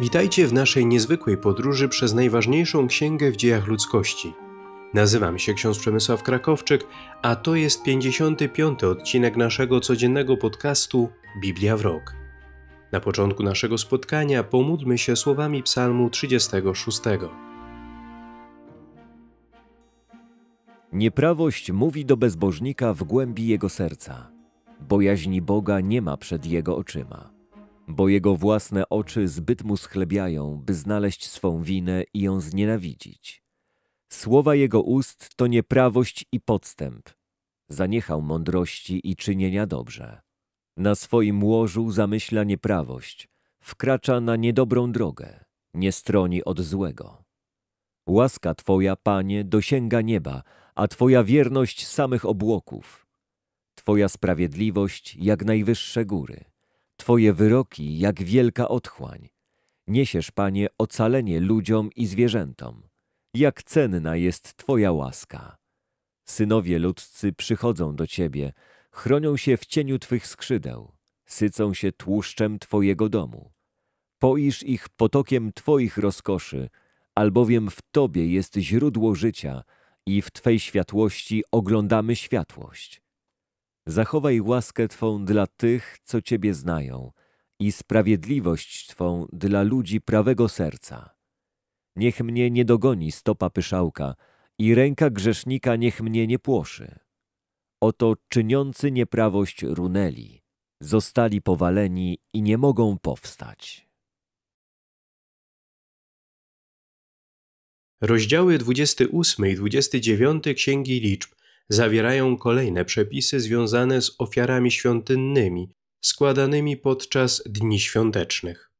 Witajcie w naszej niezwykłej podróży przez najważniejszą księgę w dziejach ludzkości. Nazywam się ksiądz Przemysław Krakowczyk, a to jest 55. odcinek naszego codziennego podcastu Biblia w rok. Na początku naszego spotkania pomódlmy się słowami Psalmu 36. Nieprawość mówi do bezbożnika w głębi jego serca. Bojaźni Boga nie ma przed jego oczyma bo jego własne oczy zbyt mu schlebiają, by znaleźć swą winę i ją znienawidzić. Słowa jego ust to nieprawość i podstęp. Zaniechał mądrości i czynienia dobrze. Na swoim łożu zamyśla nieprawość, wkracza na niedobrą drogę, nie stroni od złego. Łaska Twoja, Panie, dosięga nieba, a Twoja wierność samych obłoków. Twoja sprawiedliwość jak najwyższe góry. Twoje wyroki jak wielka otchłań. Niesiesz, Panie, ocalenie ludziom i zwierzętom. Jak cenna jest Twoja łaska. Synowie ludzcy przychodzą do Ciebie, chronią się w cieniu Twych skrzydeł, sycą się tłuszczem Twojego domu. Poisz ich potokiem Twoich rozkoszy, albowiem w Tobie jest źródło życia i w Twej światłości oglądamy światłość. Zachowaj łaskę Twą dla tych, co Ciebie znają, i sprawiedliwość Twą dla ludzi prawego serca. Niech mnie nie dogoni stopa pyszałka, i ręka grzesznika niech mnie nie płoszy. Oto czyniący nieprawość runęli, zostali powaleni i nie mogą powstać. Rozdziały 28 i 29 Księgi Liczb zawierają kolejne przepisy związane z ofiarami świątynnymi składanymi podczas dni świątecznych.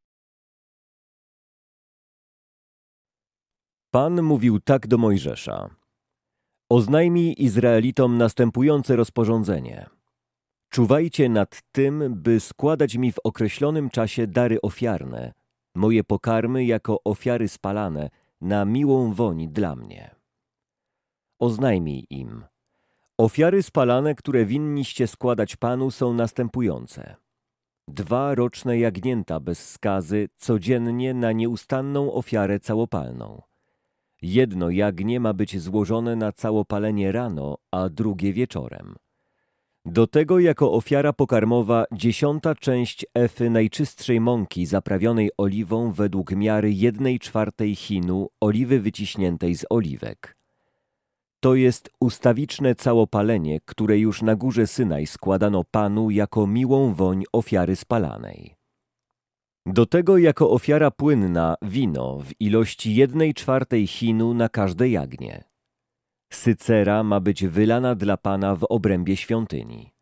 Pan mówił tak do Mojżesza: Oznajmij Izraelitom następujące rozporządzenie. Czuwajcie nad tym, by składać mi w określonym czasie dary ofiarne, moje pokarmy jako ofiary spalane, na miłą woń dla mnie. Oznajmij im, Ofiary spalane, które winniście składać Panu, są następujące. Dwa roczne jagnięta bez skazy codziennie na nieustanną ofiarę całopalną. Jedno jagnie ma być złożone na całopalenie rano, a drugie wieczorem. Do tego jako ofiara pokarmowa dziesiąta część efy najczystszej mąki zaprawionej oliwą według miary jednej czwartej chinu oliwy wyciśniętej z oliwek. To jest ustawiczne całopalenie, które już na górze Synaj składano Panu jako miłą woń ofiary spalanej. Do tego jako ofiara płynna wino w ilości jednej czwartej chinu na każde jagnię. Sycera ma być wylana dla Pana w obrębie świątyni.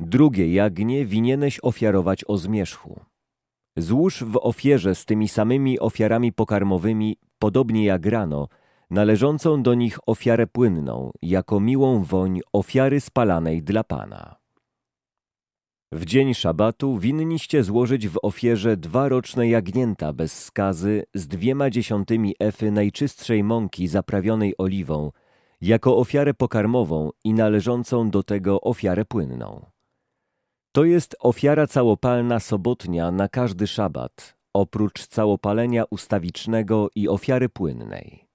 Drugie jagnię winieneś ofiarować o zmierzchu. Złóż w ofierze z tymi samymi ofiarami pokarmowymi, podobnie jak rano – należącą do nich ofiarę płynną, jako miłą woń ofiary spalanej dla Pana. W dzień szabatu winniście złożyć w ofierze dwa roczne jagnięta bez skazy z dwiema dziesiątymi efy najczystszej mąki zaprawionej oliwą, jako ofiarę pokarmową i należącą do tego ofiarę płynną. To jest ofiara całopalna sobotnia na każdy szabat, oprócz całopalenia ustawicznego i ofiary płynnej.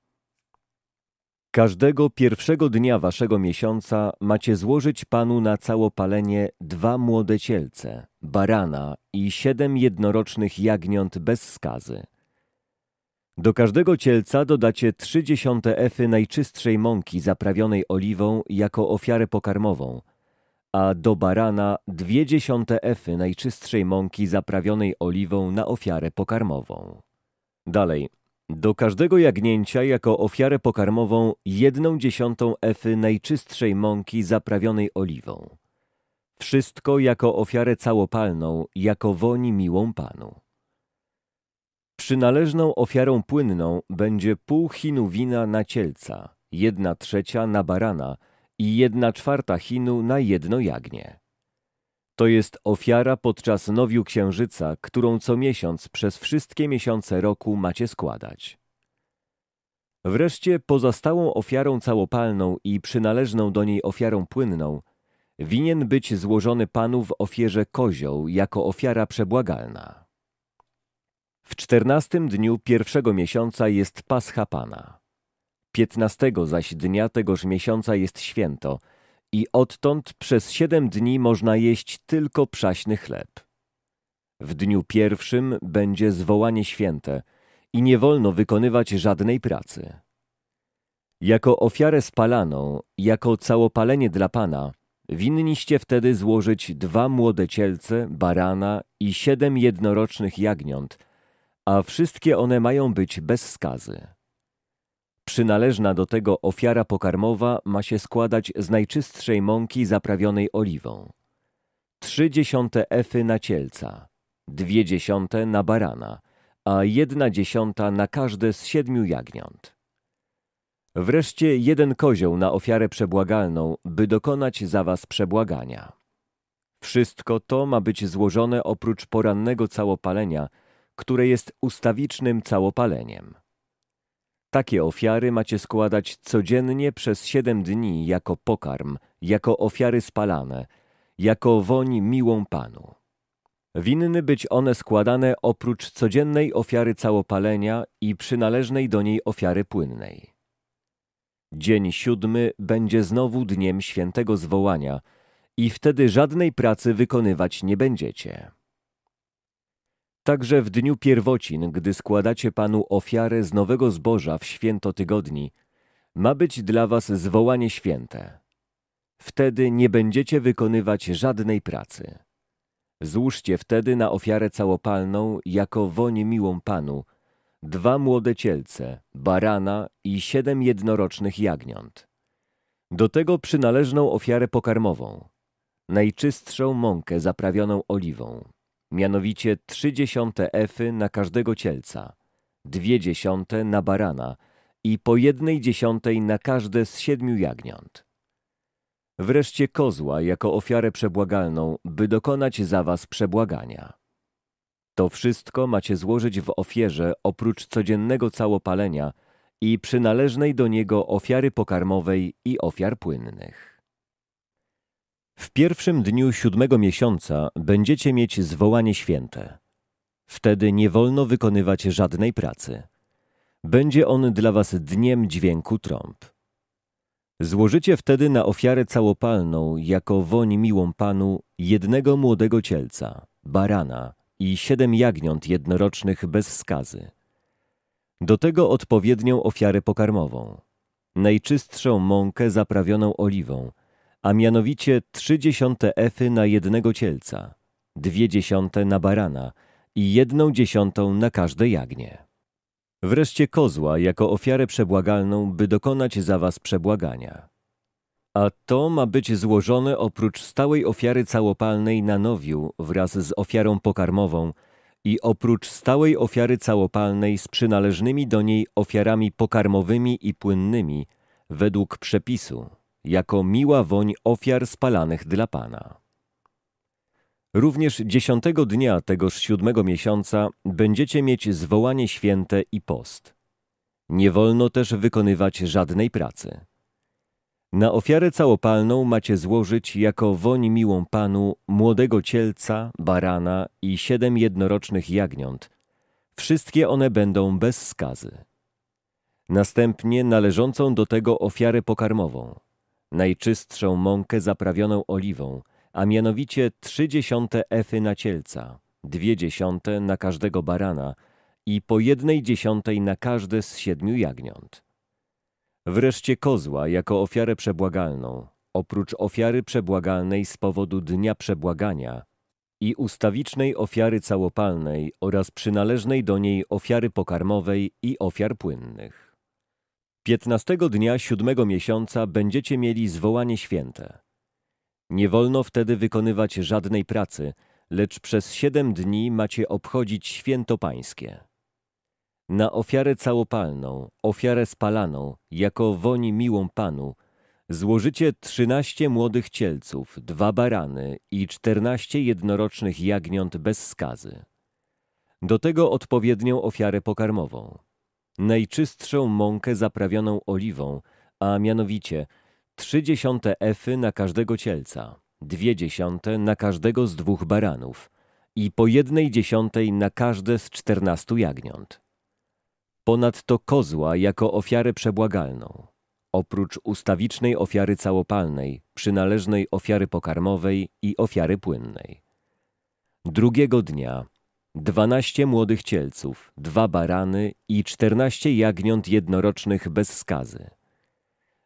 Każdego pierwszego dnia waszego miesiąca macie złożyć Panu na całopalenie dwa młode cielce, barana i siedem jednorocznych jagniąt bez skazy. Do każdego cielca dodacie trzy dziesiąte efy najczystszej mąki zaprawionej oliwą jako ofiarę pokarmową, a do barana dwie dziesiąte efy najczystszej mąki zaprawionej oliwą na ofiarę pokarmową. Dalej, do każdego jagnięcia jako ofiarę pokarmową jedną dziesiątą efy najczystszej mąki zaprawionej oliwą. Wszystko jako ofiarę całopalną, jako woni miłą Panu. Przynależną ofiarą płynną będzie pół chinu wina na cielca, jedna trzecia na barana i jedna czwarta chinu na jedno jagnię. To jest ofiara podczas nowiu księżyca, którą co miesiąc przez wszystkie miesiące roku macie składać. Wreszcie pozostałą ofiarą całopalną i przynależną do niej ofiarą płynną winien być złożony Panu w ofierze kozioł jako ofiara przebłagalna. W czternastym dniu pierwszego miesiąca jest Pascha Pana. Piętnastego zaś dnia tegoż miesiąca jest święto – i odtąd przez siedem dni można jeść tylko przaśny chleb. W dniu pierwszym będzie zwołanie święte i nie wolno wykonywać żadnej pracy. Jako ofiarę spalaną, jako całopalenie dla Pana, winniście wtedy złożyć dwa młode cielce, barana i siedem jednorocznych jagniąt, a wszystkie one mają być bez skazy. Przynależna do tego ofiara pokarmowa ma się składać z najczystszej mąki zaprawionej oliwą. Trzy dziesiąte efy na cielca, dwie dziesiąte na barana, a jedna dziesiąta na każde z siedmiu jagniąt. Wreszcie jeden kozioł na ofiarę przebłagalną, by dokonać za was przebłagania. Wszystko to ma być złożone oprócz porannego całopalenia, które jest ustawicznym całopaleniem. Takie ofiary macie składać codziennie przez siedem dni jako pokarm, jako ofiary spalane, jako woń miłą Panu. Winny być one składane oprócz codziennej ofiary całopalenia i przynależnej do niej ofiary płynnej. Dzień siódmy będzie znowu dniem świętego zwołania i wtedy żadnej pracy wykonywać nie będziecie. Także w dniu pierwocin, gdy składacie Panu ofiarę z nowego zboża w święto tygodni, ma być dla was zwołanie święte. Wtedy nie będziecie wykonywać żadnej pracy. Złóżcie wtedy na ofiarę całopalną, jako woń miłą Panu, dwa młode cielce, barana i siedem jednorocznych jagniąt. Do tego przynależną ofiarę pokarmową, najczystszą mąkę zaprawioną oliwą, mianowicie trzy dziesiąte efy na każdego cielca, dwie dziesiąte na barana i po jednej dziesiątej na każde z siedmiu jagniąt. Wreszcie kozła jako ofiarę przebłagalną, by dokonać za was przebłagania. To wszystko macie złożyć w ofierze oprócz codziennego całopalenia i przynależnej do niego ofiary pokarmowej i ofiar płynnych. W pierwszym dniu siódmego miesiąca będziecie mieć zwołanie święte. Wtedy nie wolno wykonywać żadnej pracy. Będzie on dla was dniem dźwięku trąb. Złożycie wtedy na ofiarę całopalną, jako woń miłą Panu, jednego młodego cielca, barana i siedem jagniąt jednorocznych bez skazy. Do tego odpowiednią ofiarę pokarmową, najczystszą mąkę zaprawioną oliwą – a mianowicie trzy dziesiąte efy na jednego cielca, dwie dziesiąte na barana i jedną dziesiątą na każde jagnię. Wreszcie kozła jako ofiarę przebłagalną, by dokonać za was przebłagania. A to ma być złożone oprócz stałej ofiary całopalnej na nowiu wraz z ofiarą pokarmową i oprócz stałej ofiary całopalnej z przynależnymi do niej ofiarami pokarmowymi i płynnymi według przepisu jako miła woń ofiar spalanych dla Pana. Również dziesiątego dnia tegoż siódmego miesiąca będziecie mieć zwołanie święte i post. Nie wolno też wykonywać żadnej pracy. Na ofiarę całopalną macie złożyć jako woń miłą Panu młodego cielca, barana i siedem jednorocznych jagniąt. Wszystkie one będą bez skazy. Następnie należącą do tego ofiarę pokarmową – najczystszą mąkę zaprawioną oliwą, a mianowicie trzy dziesiąte efy na cielca, dwie dziesiąte na każdego barana i po jednej dziesiątej na każde z siedmiu jagniąt. Wreszcie kozła jako ofiarę przebłagalną, oprócz ofiary przebłagalnej z powodu dnia przebłagania i ustawicznej ofiary całopalnej oraz przynależnej do niej ofiary pokarmowej i ofiar płynnych. Piętnastego dnia siódmego miesiąca będziecie mieli zwołanie święte. Nie wolno wtedy wykonywać żadnej pracy, lecz przez siedem dni macie obchodzić święto pańskie. Na ofiarę całopalną, ofiarę spalaną, jako woni miłą Panu, złożycie trzynaście młodych cielców, dwa barany i czternaście jednorocznych jagniąt bez skazy. Do tego odpowiednią ofiarę pokarmową najczystszą mąkę zaprawioną oliwą, a mianowicie trzy dziesiąte efy na każdego cielca, dwie dziesiąte na każdego z dwóch baranów i po jednej dziesiątej na każde z czternastu jagniąt. Ponadto kozła jako ofiarę przebłagalną, oprócz ustawicznej ofiary całopalnej, przynależnej ofiary pokarmowej i ofiary płynnej. Drugiego dnia 12 młodych cielców, dwa barany i 14 jagniąt jednorocznych bez skazy.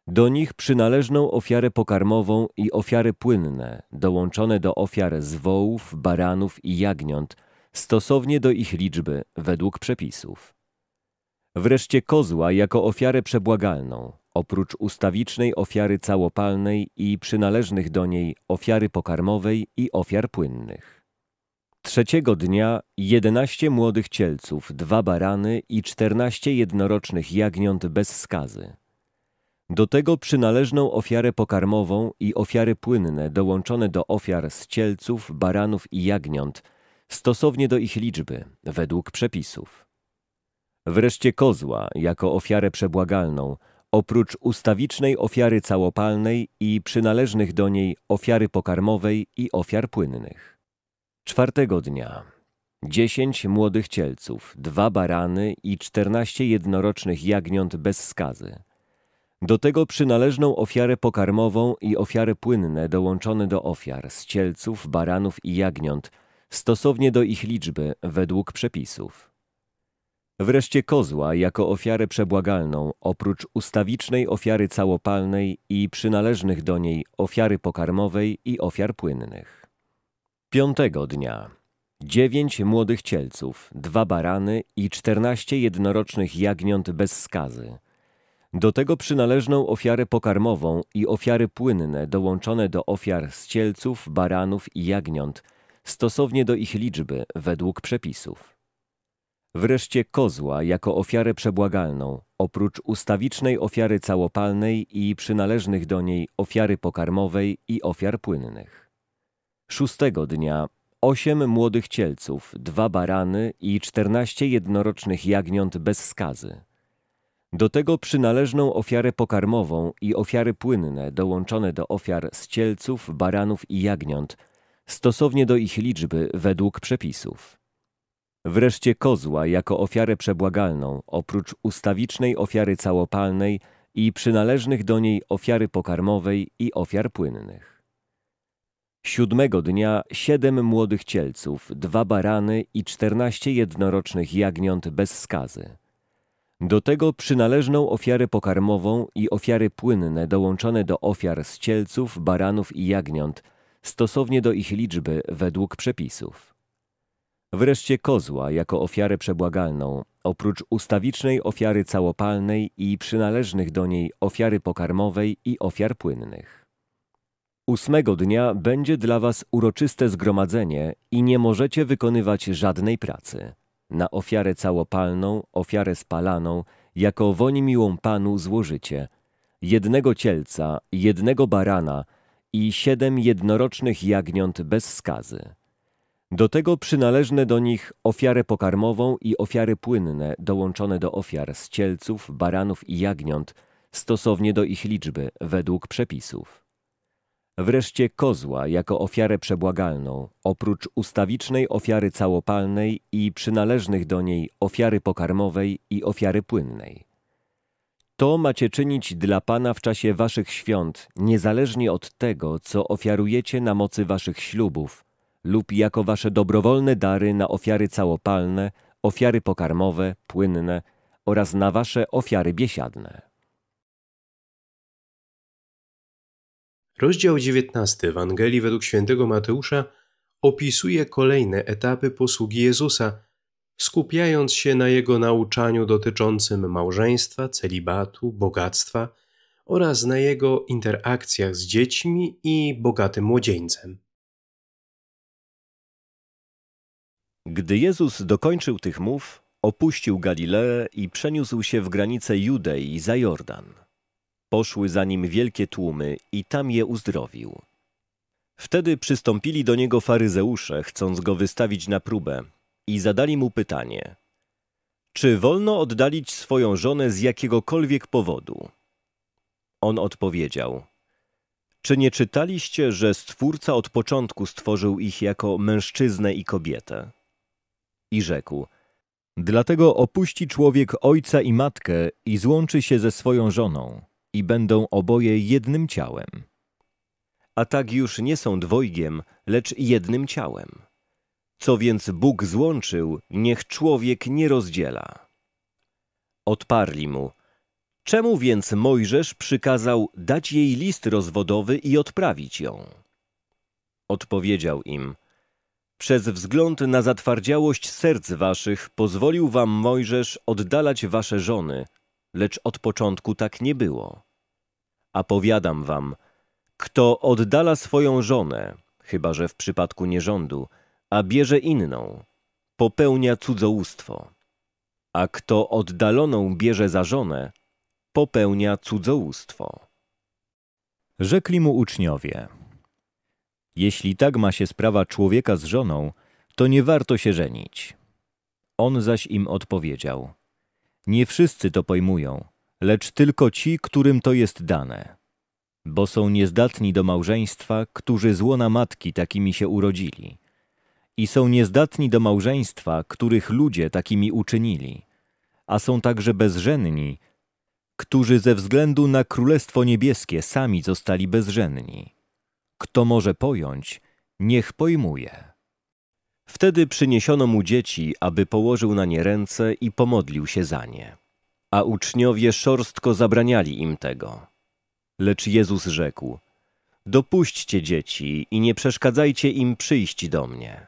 Do nich przynależną ofiarę pokarmową i ofiary płynne, dołączone do ofiar z wołów, baranów i jagniąt, stosownie do ich liczby, według przepisów. Wreszcie kozła jako ofiarę przebłagalną, oprócz ustawicznej ofiary całopalnej i przynależnych do niej ofiary pokarmowej i ofiar płynnych. Trzeciego dnia 11 młodych cielców, dwa barany i 14 jednorocznych jagniąt bez skazy. Do tego przynależną ofiarę pokarmową i ofiary płynne dołączone do ofiar z cielców, baranów i jagniąt, stosownie do ich liczby, według przepisów. Wreszcie kozła jako ofiarę przebłagalną, oprócz ustawicznej ofiary całopalnej i przynależnych do niej ofiary pokarmowej i ofiar płynnych. Czwartego dnia dziesięć młodych cielców, dwa barany i czternaście jednorocznych jagniąt bez skazy. Do tego przynależną ofiarę pokarmową i ofiary płynne dołączone do ofiar z cielców, baranów i jagniąt, stosownie do ich liczby według przepisów. Wreszcie kozła jako ofiarę przebłagalną, oprócz ustawicznej ofiary całopalnej i przynależnych do niej ofiary pokarmowej i ofiar płynnych. Piątego dnia dziewięć młodych cielców, dwa barany i czternaście jednorocznych jagniąt bez skazy. Do tego przynależną ofiarę pokarmową i ofiary płynne dołączone do ofiar z cielców, baranów i jagniąt, stosownie do ich liczby według przepisów. Wreszcie kozła jako ofiarę przebłagalną, oprócz ustawicznej ofiary całopalnej i przynależnych do niej ofiary pokarmowej i ofiar płynnych. Szóstego dnia osiem młodych cielców, dwa barany i czternaście jednorocznych jagniąt bez skazy. Do tego przynależną ofiarę pokarmową i ofiary płynne dołączone do ofiar z cielców, baranów i jagniąt, stosownie do ich liczby według przepisów. Wreszcie kozła jako ofiarę przebłagalną, oprócz ustawicznej ofiary całopalnej i przynależnych do niej ofiary pokarmowej i ofiar płynnych. Siódmego dnia siedem młodych cielców, dwa barany i czternaście jednorocznych jagniąt bez skazy. Do tego przynależną ofiarę pokarmową i ofiary płynne dołączone do ofiar z cielców, baranów i jagniąt, stosownie do ich liczby według przepisów. Wreszcie kozła jako ofiarę przebłagalną, oprócz ustawicznej ofiary całopalnej i przynależnych do niej ofiary pokarmowej i ofiar płynnych. Ósmego dnia będzie dla was uroczyste zgromadzenie i nie możecie wykonywać żadnej pracy. Na ofiarę całopalną, ofiarę spalaną, jako woń miłą Panu złożycie. Jednego cielca, jednego barana i siedem jednorocznych jagniąt bez skazy. Do tego przynależne do nich ofiarę pokarmową i ofiary płynne dołączone do ofiar z cielców, baranów i jagniąt, stosownie do ich liczby, według przepisów. Wreszcie kozła jako ofiarę przebłagalną, oprócz ustawicznej ofiary całopalnej i przynależnych do niej ofiary pokarmowej i ofiary płynnej. To macie czynić dla Pana w czasie waszych świąt, niezależnie od tego, co ofiarujecie na mocy waszych ślubów, lub jako wasze dobrowolne dary na ofiary całopalne, ofiary pokarmowe, płynne oraz na wasze ofiary biesiadne. Rozdział 19 Ewangelii według świętego Mateusza opisuje kolejne etapy posługi Jezusa, skupiając się na jego nauczaniu dotyczącym małżeństwa, celibatu, bogactwa oraz na jego interakcjach z dziećmi i bogatym młodzieńcem. Gdy Jezus dokończył tych mów, opuścił Galileę i przeniósł się w granice Judei za Jordan. Poszły za nim wielkie tłumy i tam je uzdrowił. Wtedy przystąpili do niego faryzeusze, chcąc go wystawić na próbę i zadali mu pytanie. Czy wolno oddalić swoją żonę z jakiegokolwiek powodu? On odpowiedział. Czy nie czytaliście, że Stwórca od początku stworzył ich jako mężczyznę i kobietę? I rzekł – Dlatego opuści człowiek ojca i matkę i złączy się ze swoją żoną, i będą oboje jednym ciałem. A tak już nie są dwojgiem, lecz jednym ciałem. Co więc Bóg złączył, niech człowiek nie rozdziela. Odparli mu, czemu więc Mojżesz przykazał dać jej list rozwodowy i odprawić ją? Odpowiedział im, przez wzgląd na zatwardziałość serc waszych pozwolił wam Mojżesz oddalać wasze żony, lecz od początku tak nie było. A powiadam wam, kto oddala swoją żonę, chyba że w przypadku nierządu, a bierze inną, popełnia cudzołóstwo. A kto oddaloną bierze za żonę, popełnia cudzołóstwo. Rzekli mu uczniowie, jeśli tak ma się sprawa człowieka z żoną, to nie warto się żenić. On zaś im odpowiedział, nie wszyscy to pojmują, lecz tylko ci, którym to jest dane. Bo są niezdatni do małżeństwa, którzy z łona matki takimi się urodzili. I są niezdatni do małżeństwa, których ludzie takimi uczynili. A są także bezżenni, którzy ze względu na Królestwo Niebieskie sami zostali bezżenni. Kto może pojąć, niech pojmuje. Wtedy przyniesiono mu dzieci, aby położył na nie ręce i pomodlił się za nie a uczniowie szorstko zabraniali im tego. Lecz Jezus rzekł: Dopuśćcie dzieci i nie przeszkadzajcie im przyjść do mnie.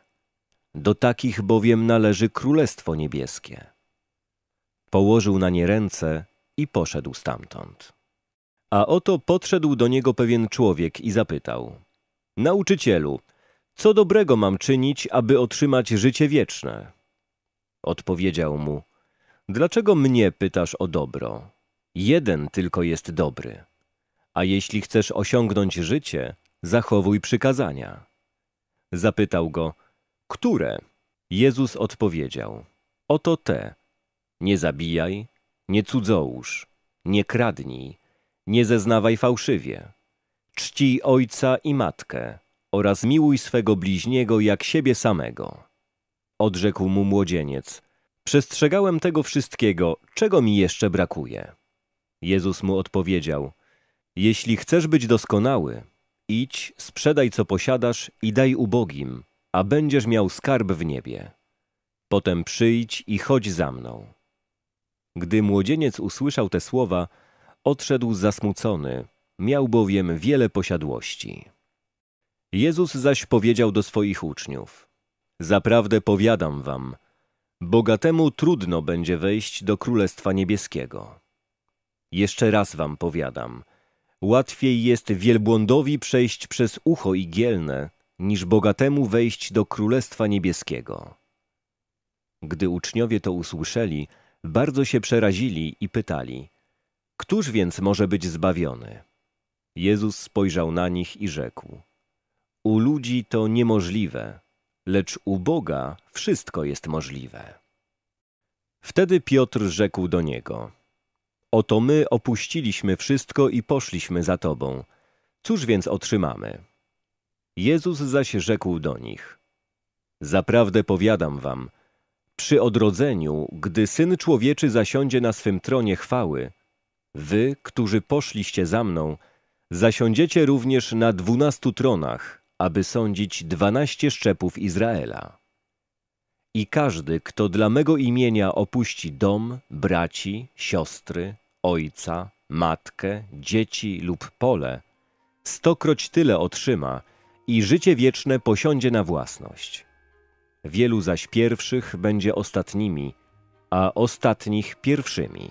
Do takich bowiem należy Królestwo Niebieskie. Położył na nie ręce i poszedł stamtąd. A oto podszedł do niego pewien człowiek i zapytał: Nauczycielu, co dobrego mam czynić, aby otrzymać życie wieczne? Odpowiedział mu: Dlaczego mnie pytasz o dobro? Jeden tylko jest dobry. A jeśli chcesz osiągnąć życie, zachowuj przykazania. Zapytał go, które? Jezus odpowiedział, oto te. Nie zabijaj, nie cudzołóż, nie kradnij, nie zeznawaj fałszywie. Czcij ojca i matkę oraz miłuj swego bliźniego jak siebie samego. Odrzekł mu młodzieniec – Przestrzegałem tego wszystkiego, czego mi jeszcze brakuje. Jezus mu odpowiedział: Jeśli chcesz być doskonały, idź, sprzedaj co posiadasz i daj ubogim, a będziesz miał skarb w niebie. Potem przyjdź i chodź za mną. Gdy młodzieniec usłyszał te słowa, odszedł zasmucony, miał bowiem wiele posiadłości. Jezus zaś powiedział do swoich uczniów: Zaprawdę powiadam wam, Bogatemu trudno będzie wejść do Królestwa Niebieskiego. Jeszcze raz wam powiadam, łatwiej jest wielbłądowi przejść przez ucho igielne, niż bogatemu wejść do Królestwa Niebieskiego. Gdy uczniowie to usłyszeli, bardzo się przerazili i pytali, Któż więc może być zbawiony? Jezus spojrzał na nich i rzekł, U ludzi to niemożliwe, lecz u Boga wszystko jest możliwe. Wtedy Piotr rzekł do niego: Oto my opuściliśmy wszystko i poszliśmy za tobą. Cóż więc otrzymamy? Jezus zaś rzekł do nich: Zaprawdę powiadam wam, przy odrodzeniu, gdy syn człowieczy zasiądzie na swym tronie chwały, wy, którzy poszliście za mną, zasiądziecie również na dwunastu tronach aby sądzić dwanaście szczepów Izraela. I każdy, kto dla mego imienia opuści dom, braci, siostry, ojca, matkę, dzieci lub pole, stokroć tyle otrzyma i życie wieczne posiądzie na własność. Wielu zaś pierwszych będzie ostatnimi, a ostatnich pierwszymi.